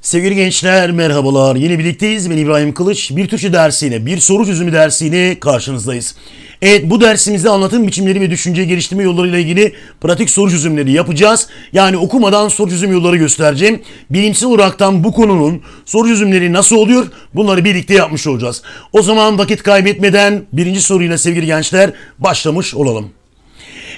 Sevgili gençler merhabalar. Yeni birlikteyiz. Ben İbrahim Kılıç. Bir Türkçe dersiyle, bir soru çözümü dersiyle karşınızdayız. Evet bu dersimizde anlatım biçimleri ve düşünce geliştirme ile ilgili pratik soru çözümleri yapacağız. Yani okumadan soru çözüm yolları göstereceğim. Bilimsel olaraktan bu konunun soru çözümleri nasıl oluyor bunları birlikte yapmış olacağız. O zaman vakit kaybetmeden birinci soruyla sevgili gençler başlamış olalım.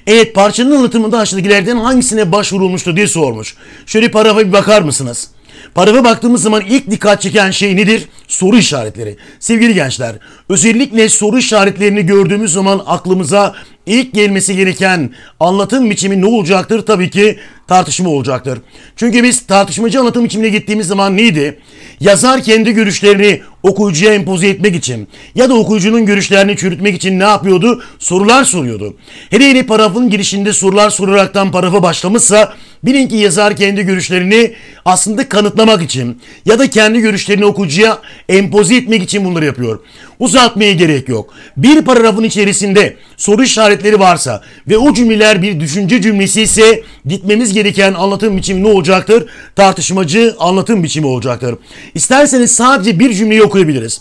Evet parçanın anlatımında aşağıdakilerden hangisine başvurulmuştu diye sormuş. Şöyle paragrafa bir bakar mısınız? Paragrafa baktığımız zaman ilk dikkat çeken şey nedir? Soru işaretleri. Sevgili gençler, özellikle soru işaretlerini gördüğümüz zaman aklımıza ilk gelmesi gereken anlatım biçimi ne olacaktır? Tabii ki tartışma olacaktır. Çünkü biz tartışmacı anlatım biçimine gittiğimiz zaman neydi? Yazar kendi görüşlerini okuyucuya empoze etmek için ya da okuyucunun görüşlerini çürütmek için ne yapıyordu? Sorular soruyordu. Hele yeni parafın girişinde sorular soraraktan parafa başlamışsa bilin ki yazar kendi görüşlerini aslında kanıtlamak için ya da kendi görüşlerini okuyucuya empoze etmek için bunları yapıyor. Uzatmaya gerek yok. Bir paragrafın içerisinde soru işaretleri varsa ve o cümleler bir düşünce cümlesi ise gitmemiz gerekiyor gereken anlatım biçimi ne olacaktır? Tartışmacı anlatım biçimi olacaktır. İsterseniz sadece bir cümleyi okuyabiliriz.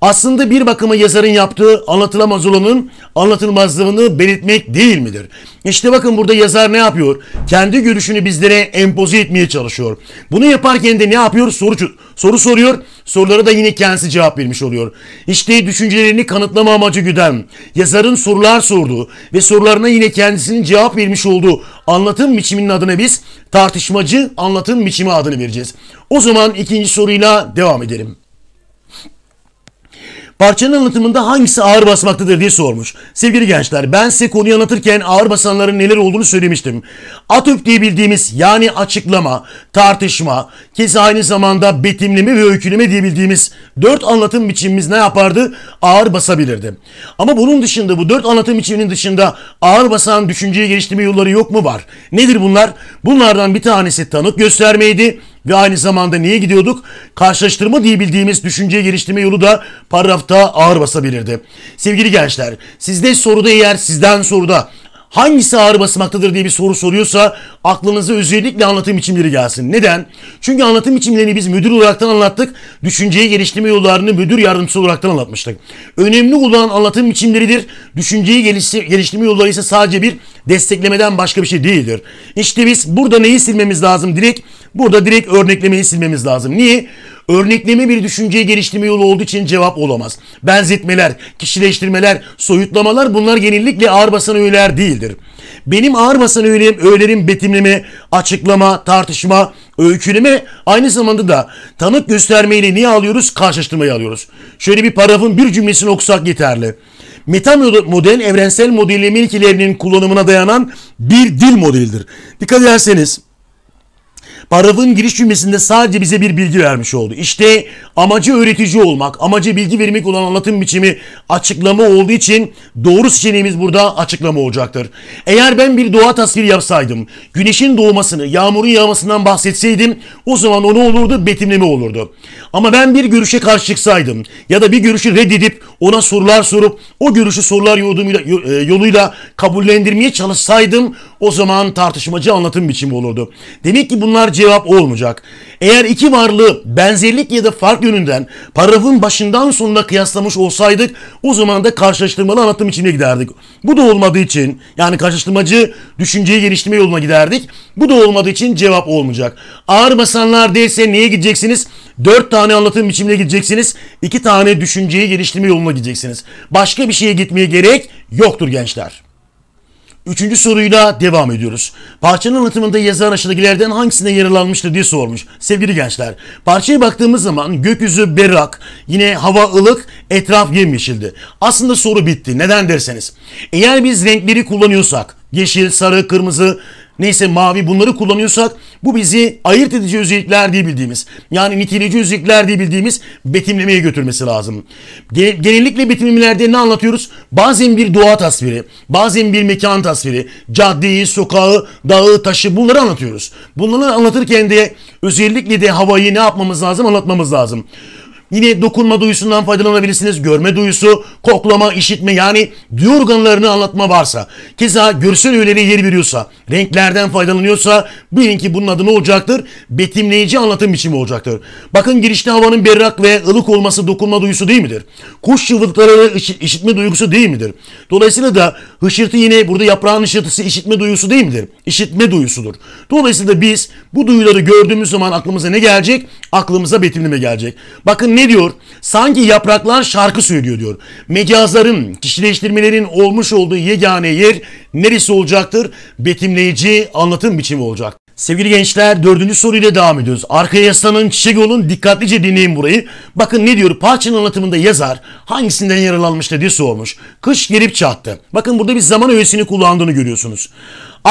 Aslında bir bakıma yazarın yaptığı anlatılamaz olanın anlatılmazlığını belirtmek değil midir? İşte bakın burada yazar ne yapıyor? Kendi görüşünü bizlere empoze etmeye çalışıyor. Bunu yaparken de ne yapıyor? Soru, soru soruyor Soruları da yine kendisi cevap vermiş oluyor. İşte düşüncelerini kanıtlama amacı güden, yazarın sorular sorduğu ve sorularına yine kendisinin cevap vermiş olduğu anlatım biçiminin adına biz tartışmacı anlatım biçimi adını vereceğiz. O zaman ikinci soruyla devam edelim. Parçanın anlatımında hangisi ağır basmaktadır diye sormuş. Sevgili gençler ben size konuyu anlatırken ağır basanların neler olduğunu söylemiştim. Atöp diye bildiğimiz yani açıklama, tartışma, keza aynı zamanda betimleme ve öyküleme diye bildiğimiz dört anlatım biçimimiz ne yapardı? Ağır basabilirdi. Ama bunun dışında bu dört anlatım biçiminin dışında ağır basan düşünceye geliştirme yolları yok mu var? Nedir bunlar? Bunlardan bir tanesi tanık göstermeydi. Ve aynı zamanda niye gidiyorduk? Karşılaştırma diye bildiğimiz düşünceye geliştirme yolu da paragrafta ağır basabilirdi. Sevgili gençler sizde soruda eğer sizden soruda hangisi ağır basmaktadır diye bir soru soruyorsa aklınıza özellikle anlatım biçimleri gelsin. Neden? Çünkü anlatım biçimlerini biz müdür olaraktan anlattık. Düşünceyi geliştirme yollarını müdür yardımcısı olaraktan anlatmıştık. Önemli olan anlatım biçimleridir. Düşünceyi geliştirme yolları ise sadece bir desteklemeden başka bir şey değildir. İşte biz burada neyi silmemiz lazım direkt? Burada direkt örneklemeyi silmemiz lazım. Niye? Örnekleme bir düşünceye geliştirme yolu olduğu için cevap olamaz. Benzetmeler, kişileştirmeler, soyutlamalar bunlar genellikle ağır basan öğeler değildir. Benim ağır basan öğelerim, öğelerim betimleme, açıklama, tartışma, öyküleme aynı zamanda da tanık göstermeyle niye alıyoruz? Karşılaştırmayı alıyoruz. Şöyle bir paragrafın bir cümlesini okusak yeterli. Meta model evrensel modelleme ilkelerinin kullanımına dayanan bir dil modelidir. Dikkat ederseniz paragrafın giriş cümlesinde sadece bize bir bilgi vermiş oldu. İşte amacı öğretici olmak, amacı bilgi vermek olan anlatım biçimi açıklama olduğu için doğru seçeneğimiz burada açıklama olacaktır. Eğer ben bir doğa tasviri yapsaydım, güneşin doğmasını, yağmurun yağmasından bahsetseydim o zaman o ne olurdu? Betimleme olurdu. Ama ben bir görüşe karşı çıksaydım ya da bir görüşü reddedip ona sorular sorup o görüşü sorular yoluyla, e, yoluyla kabullendirmeye çalışsaydım o zaman tartışmacı anlatım biçimi olurdu. Demek ki bunlar cevap olmayacak. Eğer iki varlığı benzerlik ya da fark yönünden paragrafın başından sonuna kıyaslamış olsaydık o zaman da karşılaştırmalı anlatım içine giderdik. Bu da olmadığı için yani karşılaştırmacı düşünceyi geliştirme yoluna giderdik. Bu da olmadığı için cevap olmayacak. Ağır basanlar değilse neye gideceksiniz? Dört tane anlatım biçimine gideceksiniz. iki tane düşünceyi geliştirme yoluna gideceksiniz. Başka bir şeye gitmeye gerek yoktur gençler. Üçüncü soruyla devam ediyoruz. Parçanın anlatımında yazar aşağıdakilerden hangisine yararlanmıştır diye sormuş. Sevgili gençler, parçaya baktığımız zaman gökyüzü berrak, yine hava ılık, etraf yemyeşildi. Aslında soru bitti. Neden derseniz. Eğer biz renkleri kullanıyorsak, yeşil, sarı, kırmızı neyse mavi bunları kullanıyorsak bu bizi ayırt edici özellikler diye bildiğimiz yani niteleyici özellikler diye bildiğimiz betimlemeye götürmesi lazım. Genellikle betimlemelerde ne anlatıyoruz? Bazen bir doğa tasviri, bazen bir mekan tasviri, caddeyi, sokağı, dağı, taşı bunları anlatıyoruz. Bunları anlatırken de özellikle de havayı ne yapmamız lazım? Anlatmamız lazım. Yine dokunma duyusundan faydalanabilirsiniz. Görme duyusu, koklama, işitme yani duyu organlarını anlatma varsa, keza görsel öğelere yer veriyorsa, renklerden faydalanıyorsa bilin ki bunun adı ne olacaktır? Betimleyici anlatım biçimi olacaktır. Bakın girişte havanın berrak ve ılık olması dokunma duyusu değil midir? Kuş çığlıkları işitme duygusu değil midir? Dolayısıyla da hışırtı yine burada yaprağın hışırtısı işitme duyusu değil midir? İşitme duyusudur. Dolayısıyla biz bu duyuları gördüğümüz zaman aklımıza ne gelecek? Aklımıza betimleme gelecek. Bakın ne diyor? Sanki yapraklar şarkı söylüyor diyor. Mecazların, kişileştirmelerin olmuş olduğu yegane yer neresi olacaktır? Betimleyici anlatım biçimi olacak. Sevgili gençler dördüncü soruyla devam ediyoruz. Arkaya yaslanın çiçek olun dikkatlice dinleyin burayı. Bakın ne diyor parçanın anlatımında yazar hangisinden yararlanmıştı diye sormuş. Kış gelip çattı. Bakın burada bir zaman öğesini kullandığını görüyorsunuz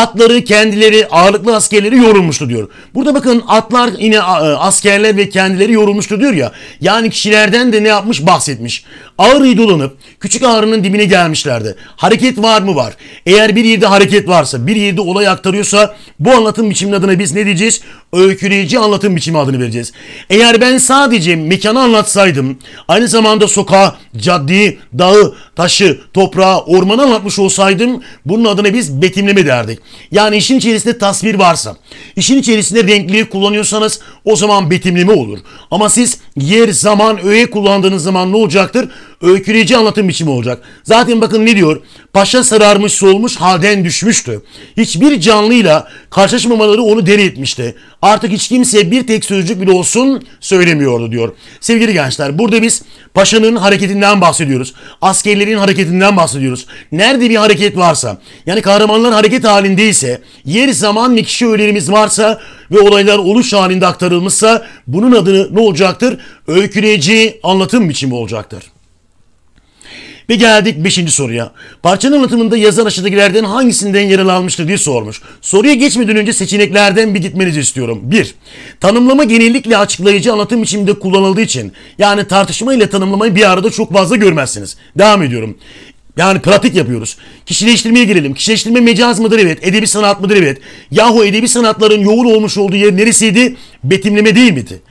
atları kendileri ağırlıklı askerleri yorulmuştu diyor. Burada bakın atlar yine e, askerler ve kendileri yorulmuştu diyor ya. Yani kişilerden de ne yapmış bahsetmiş. Ağrı'yı dolanıp küçük ağrının dibine gelmişlerdi. Hareket var mı var? Eğer bir yerde hareket varsa bir yerde olay aktarıyorsa bu anlatım biçiminin adına biz ne diyeceğiz? Öyküleyici anlatım biçimi adını vereceğiz. Eğer ben sadece mekanı anlatsaydım aynı zamanda sokağı, caddeyi, dağı, taşı, toprağı, ormana anlatmış olsaydım bunun adına biz betimleme derdik. Yani işin içerisinde tasvir varsa, işin içerisinde renkleri kullanıyorsanız o zaman betimleme olur. Ama siz yer, zaman, öğe kullandığınız zaman ne olacaktır? öyküleyici anlatım biçimi olacak. Zaten bakın ne diyor? Paşa sararmış solmuş halden düşmüştü. Hiçbir canlıyla karşılaşmamaları onu deli etmişti. Artık hiç kimse bir tek sözcük bile olsun söylemiyordu diyor. Sevgili gençler burada biz paşanın hareketinden bahsediyoruz. Askerlerin hareketinden bahsediyoruz. Nerede bir hareket varsa yani kahramanlar hareket halindeyse yer zaman ve kişi öğelerimiz varsa ve olaylar oluş halinde aktarılmışsa bunun adını ne olacaktır? Öyküleyici anlatım biçimi olacaktır. Ve geldik 5. soruya. Parçanın anlatımında yazan aşağıdakilerden hangisinden yer almıştır diye sormuş. Soruya geçmeden önce seçeneklerden bir gitmenizi istiyorum. 1. Tanımlama genellikle açıklayıcı anlatım içinde kullanıldığı için yani tartışma ile tanımlamayı bir arada çok fazla görmezsiniz. Devam ediyorum. Yani pratik yapıyoruz. Kişileştirmeye girelim. Kişileştirme mecaz mıdır? Evet. Edebi sanat mıdır? Evet. Yahu edebi sanatların yoğun olmuş olduğu yer neresiydi? Betimleme değil miydi?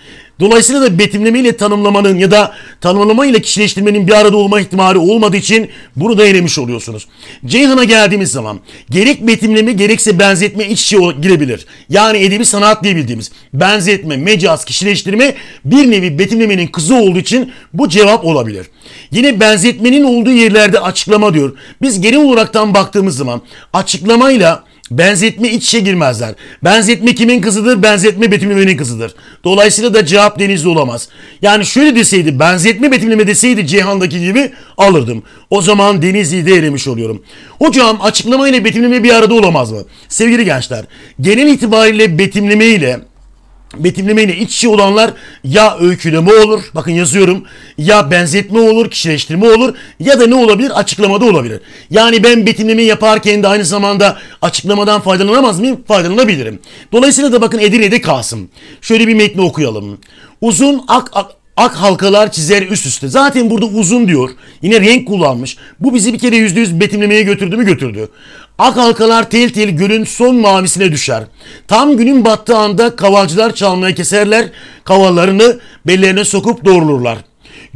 Dolayısıyla da betimleme ile tanımlamanın ya da tanımlamayla kişileştirmenin bir arada olma ihtimali olmadığı için bunu da elemiş oluyorsunuz. Ceyhan'a geldiğimiz zaman gerek betimleme gerekse benzetme iç içe girebilir. Yani edebi sanat diye bildiğimiz benzetme, mecaz, kişileştirme bir nevi betimlemenin kızı olduğu için bu cevap olabilir. Yine benzetmenin olduğu yerlerde açıklama diyor. Biz genel olaraktan baktığımız zaman açıklamayla Benzetme iç içe girmezler. Benzetme kimin kızıdır? Benzetme betimlemenin kızıdır. Dolayısıyla da cevap denizli olamaz. Yani şöyle deseydi benzetme betimleme deseydi Ceyhan'daki gibi alırdım. O zaman denizli de elemiş oluyorum. Hocam açıklama ile betimleme bir arada olamaz mı? Sevgili gençler genel itibariyle betimleme ile Betimlemeyle iç içe olanlar ya öyküleme olur, bakın yazıyorum, ya benzetme olur, kişileştirme olur ya da ne olabilir? Açıklamada olabilir. Yani ben betimleme yaparken de aynı zamanda açıklamadan faydalanamaz mıyım? Faydalanabilirim. Dolayısıyla da bakın Edirne'de kalsın. Şöyle bir metni okuyalım. Uzun ak, ak ak halkalar çizer üst üste. Zaten burada uzun diyor. Yine renk kullanmış. Bu bizi bir kere yüzde yüz betimlemeye götürdü mü götürdü. Ak halkalar tel tel gölün son mavisine düşer. Tam günün battığı anda kavalcılar çalmaya keserler. Kavallarını bellerine sokup doğrulurlar.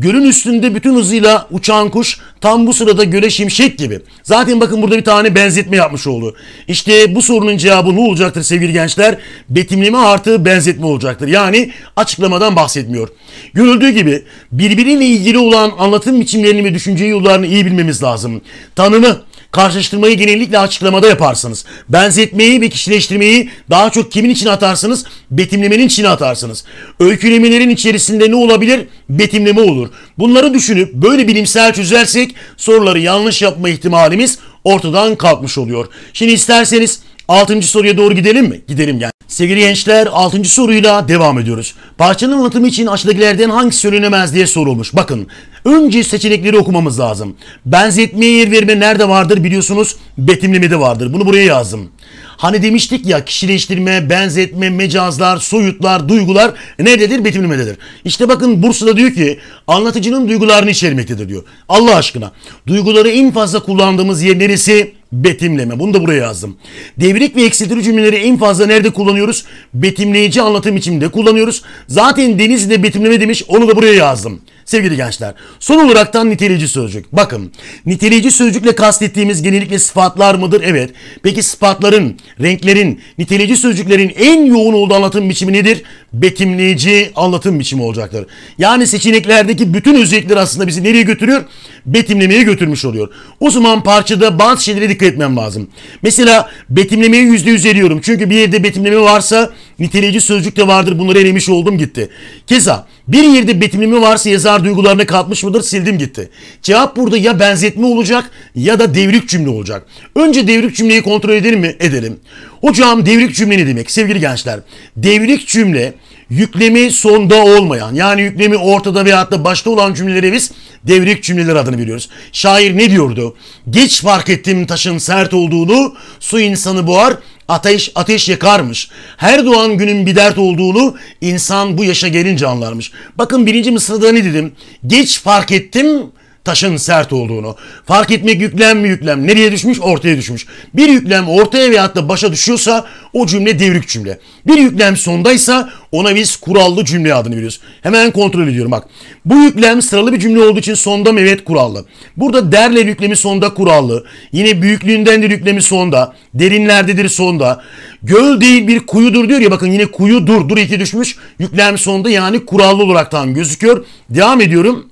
Gölün üstünde bütün hızıyla uçan kuş tam bu sırada göle şimşek gibi. Zaten bakın burada bir tane benzetme yapmış oldu. İşte bu sorunun cevabı ne olacaktır sevgili gençler? Betimleme artı benzetme olacaktır. Yani açıklamadan bahsetmiyor. Görüldüğü gibi birbiriyle ilgili olan anlatım biçimlerini ve düşünce yollarını iyi bilmemiz lazım. Tanımı. Karşılaştırmayı genellikle açıklamada yaparsınız. Benzetmeyi ve kişileştirmeyi daha çok kimin için atarsınız? Betimlemenin için atarsınız. Öykülemelerin içerisinde ne olabilir? Betimleme olur. Bunları düşünüp böyle bilimsel çözersek soruları yanlış yapma ihtimalimiz ortadan kalkmış oluyor. Şimdi isterseniz 6. soruya doğru gidelim mi? Gidelim yani. Sevgili gençler 6. soruyla devam ediyoruz. Parçanın anlatımı için aşağıdakilerden hangisi söylenemez diye sorulmuş. Bakın Önce seçenekleri okumamız lazım. Benzetme, yer verme nerede vardır biliyorsunuz? Betimlemede vardır. Bunu buraya yazdım. Hani demiştik ya kişileştirme, benzetme, mecazlar, soyutlar, duygular nerededir? Betimlemededir. İşte bakın Bursa'da diyor ki anlatıcının duygularını içermektedir diyor. Allah aşkına duyguları en fazla kullandığımız yer neresi? Betimleme. Bunu da buraya yazdım. Devrik ve eksiltili cümleleri en fazla nerede kullanıyoruz? Betimleyici anlatım içinde kullanıyoruz. Zaten deniz de betimleme demiş onu da buraya yazdım sevgili gençler. Son olaraktan niteleyici sözcük. Bakın niteleyici sözcükle kastettiğimiz genellikle sıfatlar mıdır? Evet. Peki sıfatların, renklerin, niteleyici sözcüklerin en yoğun olduğu anlatım biçimi nedir? Betimleyici anlatım biçimi olacaktır. Yani seçeneklerdeki bütün özellikler aslında bizi nereye götürüyor? betimlemeye götürmüş oluyor. O zaman parçada bazı şeylere dikkat etmem lazım. Mesela betimlemeyi yüzde yüz eriyorum. Çünkü bir yerde betimleme varsa niteleyici sözcük de vardır. Bunları elemiş oldum gitti. Keza bir yerde betimleme varsa yazar duygularına katmış mıdır sildim gitti. Cevap burada ya benzetme olacak ya da devrik cümle olacak. Önce devrik cümleyi kontrol edelim mi? Edelim. Hocam devrik cümle ne demek? Sevgili gençler devrik cümle yüklemi sonda olmayan yani yüklemi ortada veyahut da başta olan cümleleri biz Devrik cümleler adını biliyoruz. Şair ne diyordu? Geç fark ettim taşın sert olduğunu, su insanı boğar, ateş ateş yakarmış. Her doğan günün bir dert olduğunu insan bu yaşa gelince anlarmış. Bakın birinci mısrada ne dedim? Geç fark ettim taşın sert olduğunu. Fark etmek yüklem mi yüklem nereye düşmüş ortaya düşmüş. Bir yüklem ortaya veyahut da başa düşüyorsa o cümle devrik cümle. Bir yüklem sondaysa ona biz kurallı cümle adını veriyoruz. Hemen kontrol ediyorum bak. Bu yüklem sıralı bir cümle olduğu için sonda mı evet kurallı. Burada derle yüklemi sonda kurallı. Yine büyüklüğündendir yüklemi sonda. Derinlerdedir sonda. Göl değil bir kuyudur diyor ya bakın yine kuyudur. Dur iki düşmüş. Yüklem sonda yani kurallı olaraktan gözüküyor. Devam ediyorum.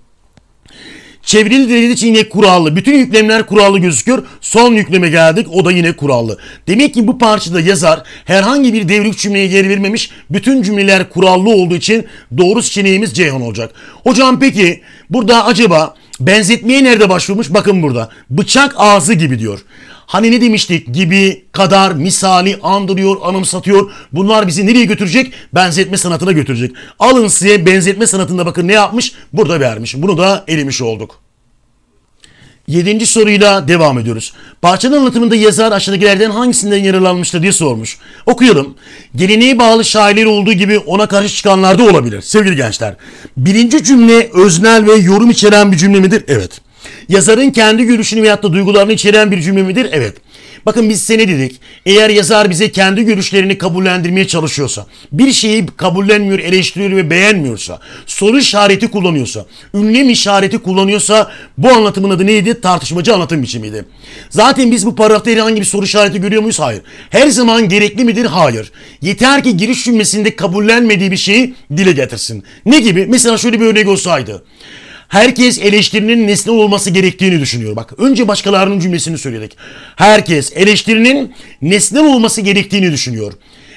Çevrili dediği için yine kurallı. Bütün yüklemler kurallı gözüküyor. Son yükleme geldik. O da yine kurallı. Demek ki bu parçada yazar herhangi bir devrik cümleye geri vermemiş. Bütün cümleler kurallı olduğu için doğru seçeneğimiz Ceyhan olacak. Hocam peki burada acaba benzetmeye nerede başvurmuş? Bakın burada. Bıçak ağzı gibi diyor hani ne demiştik gibi kadar misali andırıyor, anımsatıyor. Bunlar bizi nereye götürecek? Benzetme sanatına götürecek. Alın size benzetme sanatında bakın ne yapmış? Burada vermiş. Bunu da elemiş olduk. Yedinci soruyla devam ediyoruz. Parçanın anlatımında yazar aşağıdakilerden hangisinden yararlanmıştır diye sormuş. Okuyalım. Geleneğe bağlı şairler olduğu gibi ona karşı çıkanlar da olabilir sevgili gençler. Birinci cümle öznel ve yorum içeren bir cümle midir? Evet. Yazarın kendi görüşünü veyahut da duygularını içeren bir cümle midir? Evet. Bakın biz seni dedik. Eğer yazar bize kendi görüşlerini kabullendirmeye çalışıyorsa, bir şeyi kabullenmiyor, eleştiriyor ve beğenmiyorsa, soru işareti kullanıyorsa, ünlem işareti kullanıyorsa bu anlatımın adı neydi? Tartışmacı anlatım biçimiydi. Zaten biz bu paragrafta herhangi bir soru işareti görüyor muyuz? Hayır. Her zaman gerekli midir? Hayır. Yeter ki giriş cümlesinde kabullenmediği bir şeyi dile getirsin. Ne gibi? Mesela şöyle bir örnek olsaydı. Herkes eleştirinin nesne olması gerektiğini düşünüyor. Bak önce başkalarının cümlesini söyledik. Herkes eleştirinin nesnel olması gerektiğini düşünüyor.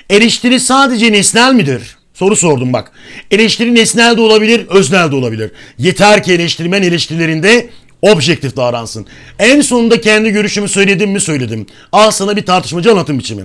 Eleştiri sadece nesnel midir? Soru sordum bak. Eleştiri nesnel de olabilir, öznel de olabilir. Yeter ki eleştirmen eleştirilerinde Objektif davransın. En sonunda kendi görüşümü söyledim mi söyledim. Al sana bir tartışmacı anlatım biçimi.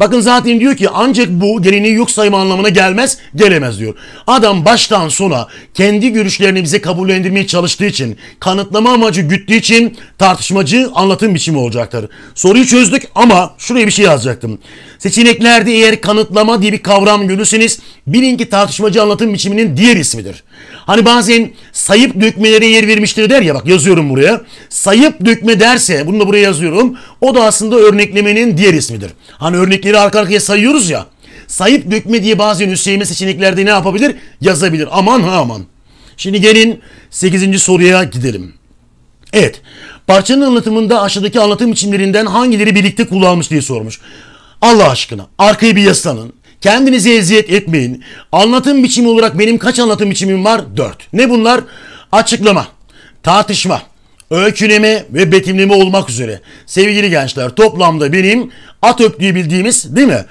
Bakın zaten diyor ki ancak bu geleneği yok sayma anlamına gelmez, gelemez diyor. Adam baştan sona kendi görüşlerini bize kabullendirmeye çalıştığı için, kanıtlama amacı güttüğü için tartışmacı anlatım biçimi olacaktır. Soruyu çözdük ama şuraya bir şey yazacaktım. Seçeneklerde eğer kanıtlama diye bir kavram görürseniz bilin ki tartışmacı anlatım biçiminin diğer ismidir. Hani bazen sayıp dökmelere yer vermiştir der ya bak yazıyorum buraya. Sayıp dökme derse bunu da buraya yazıyorum. O da aslında örneklemenin diğer ismidir. Hani örnekleri arka arkaya sayıyoruz ya. Sayıp dökme diye bazen Hüseyin'e seçeneklerde ne yapabilir? Yazabilir. Aman ha aman. Şimdi gelin 8. soruya gidelim. Evet. Parçanın anlatımında aşağıdaki anlatım biçimlerinden hangileri birlikte kullanmış diye sormuş. Allah aşkına arkayı bir yaslanın. Kendinize eziyet etmeyin. Anlatım biçimi olarak benim kaç anlatım biçimim var? Dört. Ne bunlar? Açıklama, tartışma, öyküleme ve betimleme olmak üzere. Sevgili gençler toplamda benim at öptüğü bildiğimiz değil mi?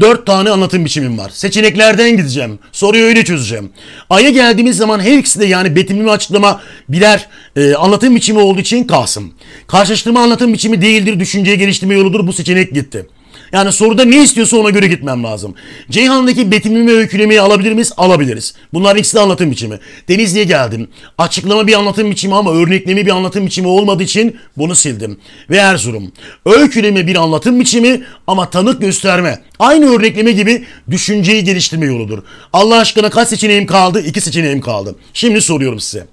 Dört tane anlatım biçimim var. Seçeneklerden gideceğim. Soruyu öyle çözeceğim. Ay'a geldiğimiz zaman her ikisi de yani betimleme açıklama birer e, anlatım biçimi olduğu için kalsın. Karşılaştırma anlatım biçimi değildir. Düşünceye geliştirme yoludur. Bu seçenek gitti. Yani soruda ne istiyorsa ona göre gitmem lazım. Ceyhan'daki betimimi ve öykülemeyi alabilir miyiz? Alabiliriz. Bunlar ikisi de anlatım biçimi. Denizli'ye geldim. Açıklama bir anlatım biçimi ama örnekleme bir anlatım biçimi olmadığı için bunu sildim. Ve Erzurum. Öyküleme bir anlatım biçimi ama tanık gösterme. Aynı örnekleme gibi düşünceyi geliştirme yoludur. Allah aşkına kaç seçeneğim kaldı? İki seçeneğim kaldı. Şimdi soruyorum size.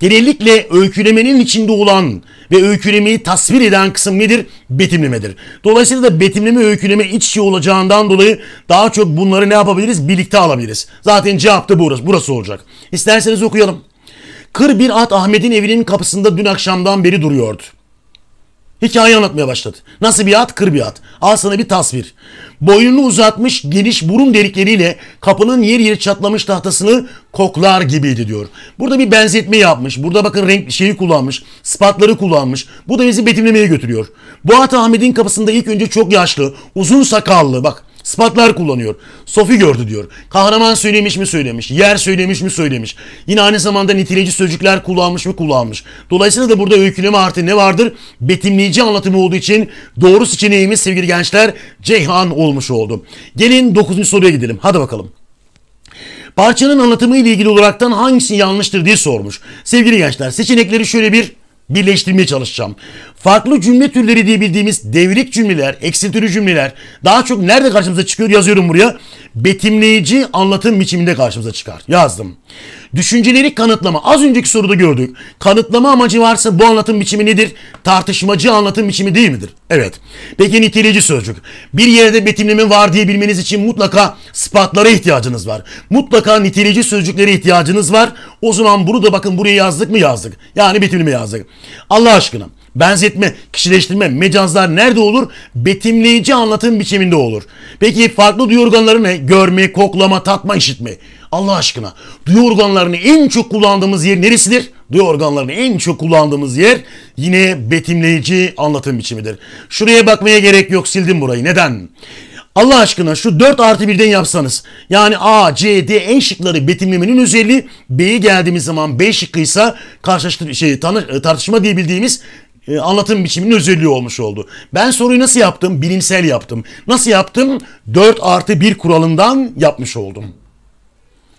Genellikle öykülemenin içinde olan ve öykülemeyi tasvir eden kısım nedir? Betimlemedir. Dolayısıyla da betimleme öyküleme iç içe olacağından dolayı daha çok bunları ne yapabiliriz? Birlikte alabiliriz. Zaten cevap da burası, burası olacak. İsterseniz okuyalım. Kır bir at Ahmet'in evinin kapısında dün akşamdan beri duruyordu. Hikaye anlatmaya başladı. Nasıl bir at? Kır bir at. Al sana bir tasvir boynunu uzatmış geniş burun delikleriyle kapının yer yeri çatlamış tahtasını koklar gibiydi diyor. Burada bir benzetme yapmış. Burada bakın renk şeyi kullanmış. Spatları kullanmış. Bu da bizi betimlemeye götürüyor. Boğat Ahmet'in kapısında ilk önce çok yaşlı, uzun sakallı bak Spatlar kullanıyor. Sofi gördü diyor. Kahraman söylemiş mi söylemiş. Yer söylemiş mi söylemiş. Yine aynı zamanda niteleyici sözcükler kullanmış mı kullanmış. Dolayısıyla da burada öyküleme artı ne vardır? Betimleyici anlatımı olduğu için doğru seçeneğimiz sevgili gençler Ceyhan olmuş oldu. Gelin 9. soruya gidelim. Hadi bakalım. Parçanın anlatımı ile ilgili olaraktan hangisi yanlıştır diye sormuş. Sevgili gençler seçenekleri şöyle bir birleştirmeye çalışacağım farklı cümle türleri diye bildiğimiz devrik cümleler, eksiltici cümleler daha çok nerede karşımıza çıkıyor yazıyorum buraya. Betimleyici anlatım biçiminde karşımıza çıkar. Yazdım. Düşünceleri kanıtlama. Az önceki soruda gördük. Kanıtlama amacı varsa bu anlatım biçimi nedir? Tartışmacı anlatım biçimi değil midir? Evet. Peki niteleyici sözcük. Bir yerde betimleme var diye bilmeniz için mutlaka sıfatlara ihtiyacınız var. Mutlaka niteleyici sözcüklere ihtiyacınız var. O zaman bunu da bakın buraya yazdık mı yazdık. Yani betimleme yazdık. Allah aşkına benzetme, kişileştirme, mecazlar nerede olur? Betimleyici anlatım biçiminde olur. Peki farklı duyu ne? Görme, koklama, tatma, işitme. Allah aşkına duyu en çok kullandığımız yer neresidir? Duyu en çok kullandığımız yer yine betimleyici anlatım biçimidir. Şuraya bakmaya gerek yok sildim burayı. Neden? Allah aşkına şu 4 artı 1'den yapsanız. Yani A, C, D en şıkları betimlemenin özelliği B'ye geldiğimiz zaman B şıkkıysa karşılaştır, şey, tanı, e, tartışma diyebildiğimiz ee, anlatım biçiminin özelliği olmuş oldu. Ben soruyu nasıl yaptım? Bilimsel yaptım. Nasıl yaptım? 4 artı 1 kuralından yapmış oldum.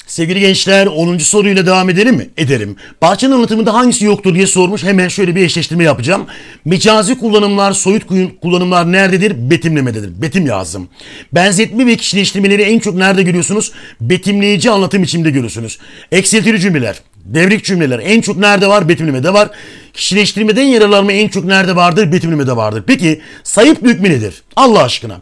Sevgili gençler 10. soruyla devam edelim mi? Ederim. Bahçenin anlatımında hangisi yoktur diye sormuş. Hemen şöyle bir eşleştirme yapacağım. Mecazi kullanımlar, soyut kullanımlar nerededir? Betimlemededir. Betim lazım. Benzetme ve kişileştirmeleri en çok nerede görüyorsunuz? Betimleyici anlatım içinde görüyorsunuz. Eksiltili cümleler. Devrik cümleler en çok nerede var? Betimlemede var. Kişileştirmeden yararlanma en çok nerede vardır? Betimlemede vardır. Peki sayıp hükmü nedir? Allah aşkına.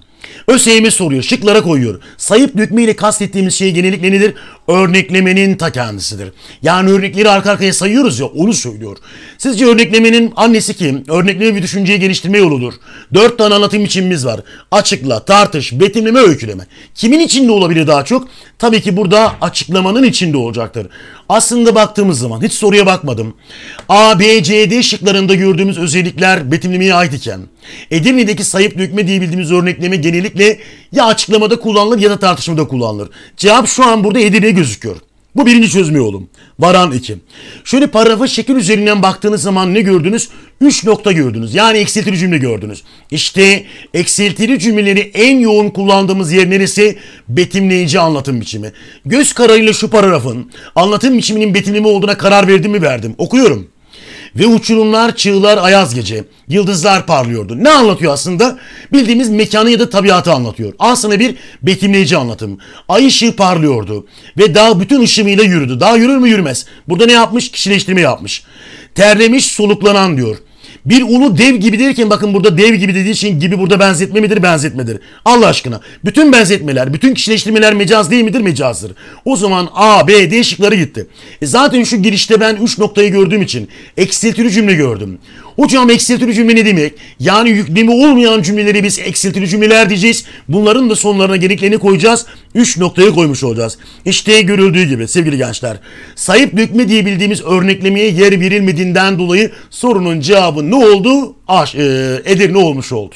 ÖSYM soruyor. Şıklara koyuyor. Sayıp dökmeyle kastettiğimiz şey genellikle nedir? Örneklemenin ta kendisidir. Yani örnekleri arka arkaya sayıyoruz ya onu söylüyor. Sizce örneklemenin annesi kim? Örnekleme bir düşünceyi geliştirme yoludur. Dört tane anlatım biçimimiz var. Açıkla, tartış, betimleme, öyküleme. Kimin içinde olabilir daha çok? Tabii ki burada açıklamanın içinde olacaktır. Aslında baktığımız zaman hiç soruya bakmadım. A, B, C, D şıklarında gördüğümüz özellikler betimlemeye ait iken Edirne'deki sayıp dökme diye bildiğimiz örnekleme genellikle sürekli ya açıklamada kullanılır ya da tartışmada kullanılır. Cevap şu an burada Edirne gözüküyor. Bu birinci çözme oğlum. Varan 2. Şöyle paragrafa şekil üzerinden baktığınız zaman ne gördünüz? 3 nokta gördünüz. Yani eksiltili cümle gördünüz. İşte eksiltili cümleleri en yoğun kullandığımız yer neresi? Betimleyici anlatım biçimi. Göz kararıyla şu paragrafın anlatım biçiminin betimleme olduğuna karar verdim mi verdim. Okuyorum. Ve uçurumlar, çığlar, ayaz gece. Yıldızlar parlıyordu. Ne anlatıyor aslında? Bildiğimiz mekanı ya da tabiatı anlatıyor. Aslında bir betimleyici anlatım. Ay ışığı parlıyordu. Ve dağ bütün ışımıyla yürüdü. Dağ yürür mü yürümez. Burada ne yapmış? Kişileştirme yapmış. Terlemiş, soluklanan diyor. Bir ulu dev gibi derken bakın burada dev gibi dediği için gibi burada benzetme midir benzetmedir. Allah aşkına. Bütün benzetmeler, bütün kişileştirmeler mecaz değil midir mecazdır. O zaman A, B, D şıkları gitti. E zaten şu girişte ben 3 noktayı gördüğüm için eksiltici cümle gördüm. Hocam eksiltili cümle ne demek? Yani yüklemi olmayan cümleleri biz eksiltili cümleler diyeceğiz. Bunların da sonlarına gereklerini koyacağız. Üç noktaya koymuş olacağız. İşte görüldüğü gibi sevgili gençler. Sayıp dökme diye bildiğimiz örneklemeye yer verilmediğinden dolayı sorunun cevabı ne oldu? Aş, e, Edirne olmuş oldu.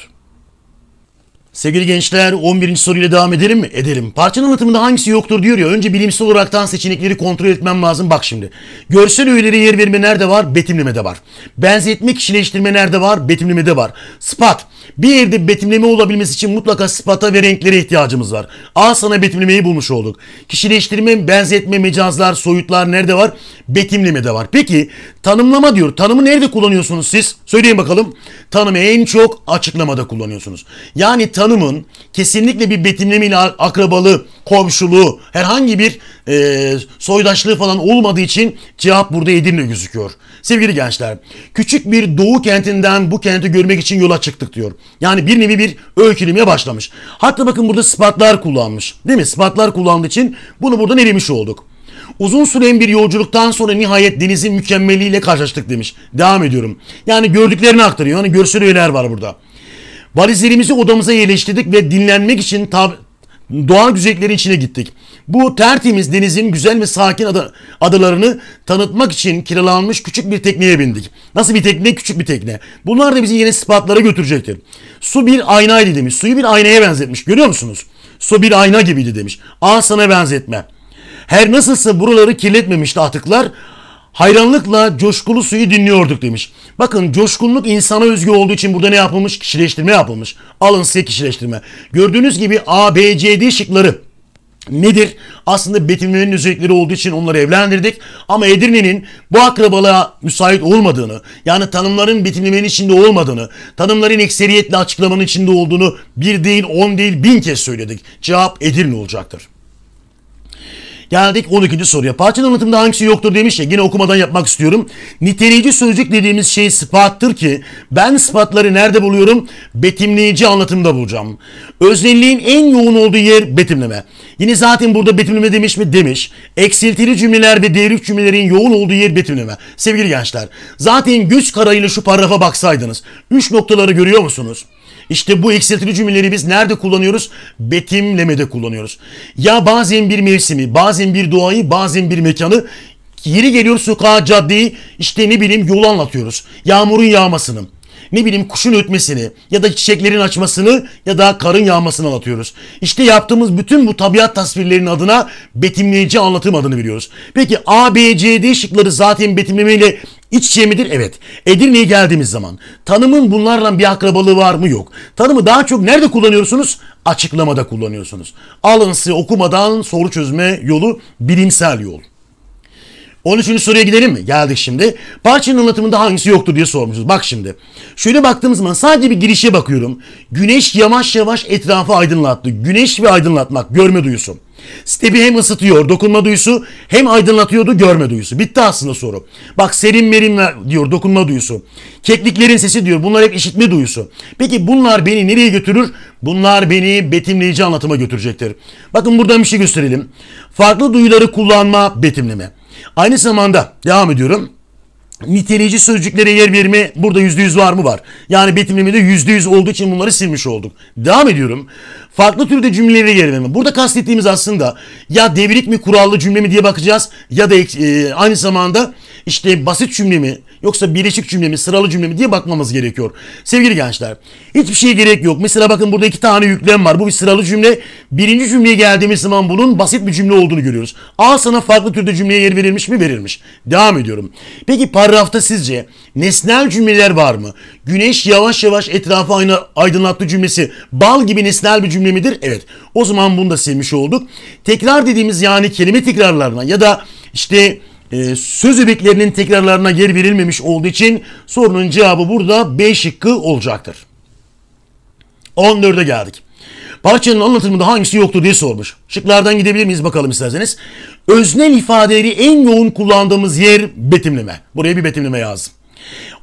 Sevgili gençler 11. soruyla devam edelim mi? Edelim. Parçanın anlatımında hangisi yoktur diyor ya. Önce bilimsel olaraktan seçenekleri kontrol etmem lazım. Bak şimdi. Görsel öğeleri yer verme nerede var? Betimlemede var. Benzetme kişileştirme nerede var? Betimlemede var. Spat. Bir yerde betimleme olabilmesi için mutlaka spata ve renklere ihtiyacımız var. A sana betimlemeyi bulmuş olduk. Kişileştirme, benzetme, mecazlar, soyutlar nerede var? Betimlemede var. Peki tanımlama diyor. Tanımı nerede kullanıyorsunuz siz? Söyleyin bakalım. Tanımı en çok açıklamada kullanıyorsunuz. Yani tanımlama tanımın kesinlikle bir betimlemeyle akrabalığı, komşuluğu, herhangi bir e, soydaşlığı falan olmadığı için cevap burada Edirne gözüküyor. Sevgili gençler, küçük bir doğu kentinden bu kenti görmek için yola çıktık diyor. Yani bir nevi bir öykülemeye başlamış. Hatta bakın burada spatlar kullanmış. Değil mi? Spatlar kullandığı için bunu buradan elemiş olduk. Uzun süren bir yolculuktan sonra nihayet denizin mükemmeliyle karşılaştık demiş. Devam ediyorum. Yani gördüklerini aktarıyor. Hani görsel öğeler var burada. Valizlerimizi odamıza yerleştirdik ve dinlenmek için doğal güzellikleri içine gittik. Bu tertemiz denizin güzel ve sakin ada, adalarını tanıtmak için kiralanmış küçük bir tekneye bindik. Nasıl bir tekne? Küçük bir tekne. Bunlar da bizi yeni spatlara götürecektir. Su bir aynaydı demiş. Suyu bir aynaya benzetmiş. Görüyor musunuz? Su bir ayna gibiydi demiş. Aa sana benzetme. Her nasılsa buraları kirletmemişti atıklar hayranlıkla coşkulu suyu dinliyorduk demiş. Bakın coşkunluk insana özgü olduğu için burada ne yapılmış? Kişileştirme yapılmış. Alın size kişileştirme. Gördüğünüz gibi A, B, C, D şıkları nedir? Aslında betimlemenin özellikleri olduğu için onları evlendirdik. Ama Edirne'nin bu akrabalığa müsait olmadığını, yani tanımların betimlemenin içinde olmadığını, tanımların ekseriyetle açıklamanın içinde olduğunu bir değil, on değil, bin kez söyledik. Cevap Edirne olacaktır. Geldik 12. soruya. Parçanın anlatımında hangisi yoktur demiş ya. Yine okumadan yapmak istiyorum. Niteleyici sözcük dediğimiz şey sıfattır ki ben sıfatları nerede buluyorum? Betimleyici anlatımda bulacağım. Özelliğin en yoğun olduğu yer betimleme. Yine zaten burada betimleme demiş mi? Demiş. Eksiltili cümleler ve devrif cümlelerin yoğun olduğu yer betimleme. Sevgili gençler zaten güç karayla şu paragrafa baksaydınız. Üç noktaları görüyor musunuz? İşte bu eksiltici cümleleri biz nerede kullanıyoruz? Betimlemede kullanıyoruz. Ya bazen bir mevsimi, bazen bir doğayı, bazen bir mekanı yeri geliyor sokağa, caddeyi işte ne bileyim yolu anlatıyoruz. Yağmurun yağmasını, ne bileyim kuşun ötmesini ya da çiçeklerin açmasını ya da karın yağmasını anlatıyoruz. İşte yaptığımız bütün bu tabiat tasvirlerinin adına betimleyici anlatım adını biliyoruz. Peki A, B, C, D şıkları zaten betimlemeyle İççiye midir? Evet. Edirne'ye geldiğimiz zaman tanımın bunlarla bir akrabalığı var mı? Yok. Tanımı daha çok nerede kullanıyorsunuz? Açıklamada kullanıyorsunuz. Alınsı okumadan soru çözme yolu bilimsel yol. 13. soruya gidelim mi? Geldik şimdi. Parçanın anlatımında hangisi yoktur diye sormuşuz. Bak şimdi. Şöyle baktığımız zaman sadece bir girişe bakıyorum. Güneş yavaş yavaş etrafı aydınlattı. Güneş ve aydınlatmak görme duyusu. Stebi hem ısıtıyor dokunma duyusu hem aydınlatıyordu görme duyusu. Bitti aslında soru. Bak serin merin diyor dokunma duyusu. Kekliklerin sesi diyor bunlar hep işitme duyusu. Peki bunlar beni nereye götürür? Bunlar beni betimleyici anlatıma götürecektir. Bakın buradan bir şey gösterelim. Farklı duyuları kullanma betimleme. Aynı zamanda devam ediyorum. Niteleyici sözcüklere yer verme burada yüzde yüz var mı var. Yani betimlemede yüzde yüz olduğu için bunları silmiş olduk. Devam ediyorum farklı türde cümleleri yer verme. Burada kastettiğimiz aslında ya devrik mi kurallı cümle mi diye bakacağız ya da e, aynı zamanda işte basit cümle mi yoksa birleşik cümle mi sıralı cümle mi diye bakmamız gerekiyor. Sevgili gençler hiçbir şeye gerek yok. Mesela bakın burada iki tane yüklem var. Bu bir sıralı cümle. Birinci cümleye geldiğimiz zaman bunun basit bir cümle olduğunu görüyoruz. A sana farklı türde cümleye yer verilmiş mi? Verilmiş. Devam ediyorum. Peki paragrafta sizce Nesnel cümleler var mı? Güneş yavaş yavaş etrafı aynı aydınlattı cümlesi bal gibi nesnel bir cümle midir? Evet. O zaman bunu da silmiş olduk. Tekrar dediğimiz yani kelime tekrarlarına ya da işte e, söz öbeklerinin tekrarlarına yer verilmemiş olduğu için sorunun cevabı burada B şıkkı olacaktır. 14'e geldik. Parçanın anlatımında hangisi yoktur diye sormuş. Şıklardan gidebilir miyiz bakalım isterseniz. Öznel ifadeleri en yoğun kullandığımız yer betimleme. Buraya bir betimleme yazdım.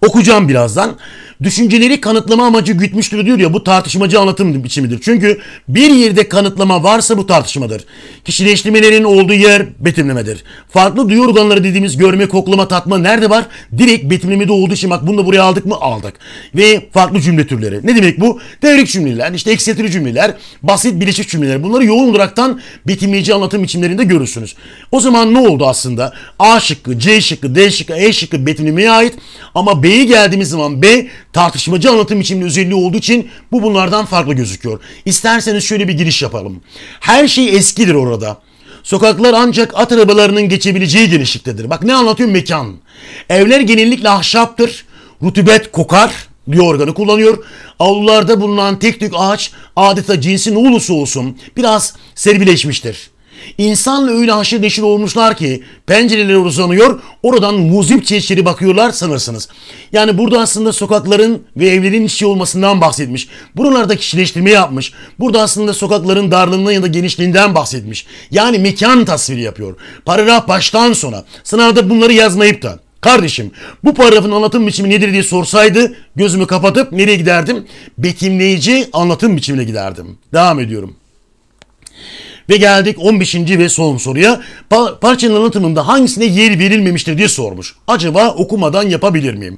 Okuyacağım birazdan düşünceleri kanıtlama amacı gütmüştür diyor ya bu tartışmacı anlatım biçimidir. Çünkü bir yerde kanıtlama varsa bu tartışmadır. Kişileştirmelerin olduğu yer betimlemedir. Farklı duyu organları dediğimiz görme, koklama, tatma nerede var? Direkt betimlemede olduğu için bak bunu da buraya aldık mı? Aldık. Ve farklı cümle türleri. Ne demek bu? Teorik cümleler, işte eksetri cümleler, basit bileşik cümleler. Bunları yoğun olaraktan betimleyici anlatım biçimlerinde görürsünüz. O zaman ne oldu aslında? A şıkkı, C şıkkı, D şıkkı, E şıkkı betimlemeye ait ama B'yi geldiğimiz zaman B tartışmacı anlatım biçimli özelliği olduğu için bu bunlardan farklı gözüküyor. İsterseniz şöyle bir giriş yapalım. Her şey eskidir orada. Sokaklar ancak at arabalarının geçebileceği genişliktedir. Bak ne anlatıyor mekan. Evler genellikle ahşaptır. Rutubet kokar diye organı kullanıyor. Avlularda bulunan tek tük ağaç adeta cinsin ulusu olsun biraz servileşmiştir. İnsanla öyle haşir neşir olmuşlar ki pencereleri uzanıyor oradan muzipçe içeri bakıyorlar sanırsınız. Yani burada aslında sokakların ve evlerin içi olmasından bahsetmiş. Buralarda kişileştirme yapmış. Burada aslında sokakların darlığından ya da genişliğinden bahsetmiş. Yani mekan tasviri yapıyor. Paragraf baştan sona. Sınavda bunları yazmayıp da Kardeşim bu paragrafın anlatım biçimi nedir diye sorsaydı gözümü kapatıp nereye giderdim? Betimleyici anlatım biçimine giderdim. Devam ediyorum. Ve geldik 15. ve son soruya. parçanın anlatımında hangisine yer verilmemiştir diye sormuş. Acaba okumadan yapabilir miyim?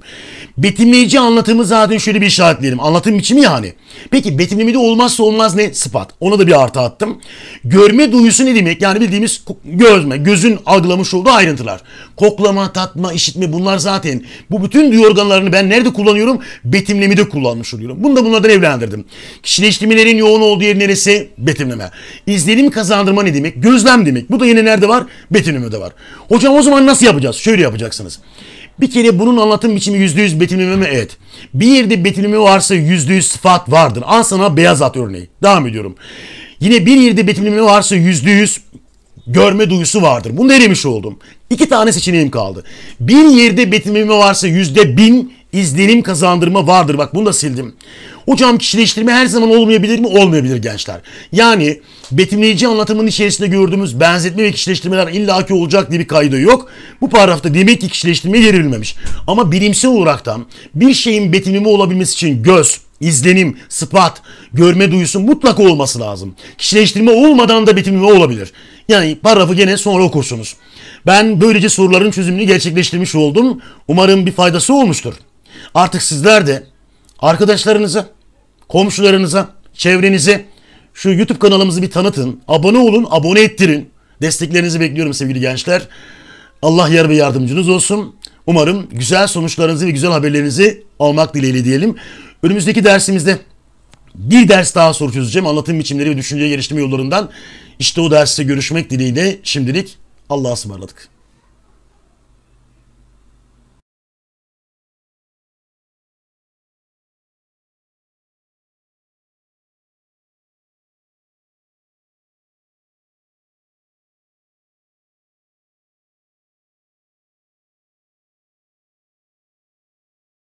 Betimleyici anlatımı zaten şöyle bir işaretleyelim. Anlatım biçimi yani. Peki betimlemede olmazsa olmaz ne? Sıfat. Ona da bir artı attım. Görme duyusu ne demek? Yani bildiğimiz gözme, gözün algılamış olduğu ayrıntılar. Koklama, tatma, işitme bunlar zaten. Bu bütün duyu organlarını ben nerede kullanıyorum? Betimlemede kullanmış oluyorum. Bunu da bunlardan evlendirdim. Kişileştirmelerin yoğun olduğu yer neresi? Betimleme. İzlenim kazandırma ne demek? Gözlem demek. Bu da yine nerede var? Betimlemede var. Hocam o zaman nasıl yapacağız? Şöyle yapacaksınız. Bir kere bunun anlatım biçimi yüzde yüz betimleme mi? Evet. Bir yerde betimleme varsa yüzde yüz sıfat vardır. Al sana beyaz at örneği. Devam ediyorum. Yine bir yerde betimleme varsa yüzde yüz görme duyusu vardır. Bunu da oldum. İki tane seçeneğim kaldı. Bir yerde betimleme varsa yüzde bin izlenim kazandırma vardır. Bak bunu da sildim. Hocam kişileştirme her zaman olmayabilir mi? Olmayabilir gençler. Yani betimleyici anlatımın içerisinde gördüğümüz benzetme ve kişileştirmeler illaki olacak diye bir kaydı yok. Bu paragrafta demek ki kişileştirme yer verilmemiş. Ama bilimsel olarak da bir şeyin betimleme olabilmesi için göz, izlenim, sıfat, görme duyusu mutlaka olması lazım. Kişileştirme olmadan da betimleme olabilir. Yani paragrafı gene sonra okursunuz. Ben böylece soruların çözümünü gerçekleştirmiş oldum. Umarım bir faydası olmuştur. Artık sizler de arkadaşlarınıza komşularınıza, çevrenize şu YouTube kanalımızı bir tanıtın. Abone olun, abone ettirin. Desteklerinizi bekliyorum sevgili gençler. Allah yar ve yardımcınız olsun. Umarım güzel sonuçlarınızı ve güzel haberlerinizi almak dileğiyle diyelim. Önümüzdeki dersimizde bir ders daha soru çözeceğim. Anlatım biçimleri ve düşünce geliştirme yollarından. İşte o derste görüşmek dileğiyle şimdilik Allah'a ısmarladık.